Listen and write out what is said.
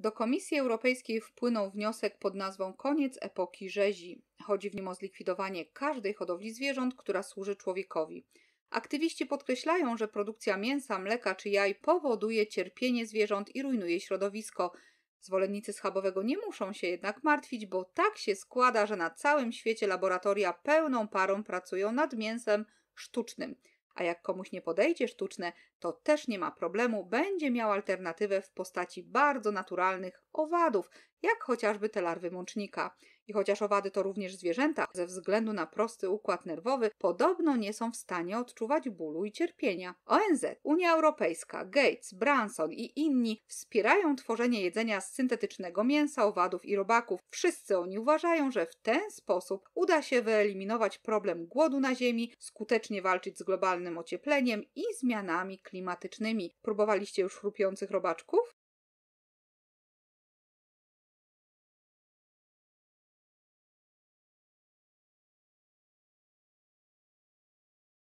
Do Komisji Europejskiej wpłynął wniosek pod nazwą Koniec epoki rzezi. Chodzi w nim o zlikwidowanie każdej hodowli zwierząt, która służy człowiekowi. Aktywiści podkreślają, że produkcja mięsa, mleka czy jaj powoduje cierpienie zwierząt i rujnuje środowisko. Zwolennicy schabowego nie muszą się jednak martwić, bo tak się składa, że na całym świecie laboratoria pełną parą pracują nad mięsem sztucznym. A jak komuś nie podejdzie sztuczne, to też nie ma problemu, będzie miał alternatywę w postaci bardzo naturalnych owadów, jak chociażby te larwy mącznika. I chociaż owady to również zwierzęta, ze względu na prosty układ nerwowy, podobno nie są w stanie odczuwać bólu i cierpienia. ONZ, Unia Europejska, Gates, Branson i inni wspierają tworzenie jedzenia z syntetycznego mięsa, owadów i robaków. Wszyscy oni uważają, że w ten sposób uda się wyeliminować problem głodu na Ziemi, skutecznie walczyć z globalnym ociepleniem i zmianami klimatycznymi. Próbowaliście już chrupiących robaczków?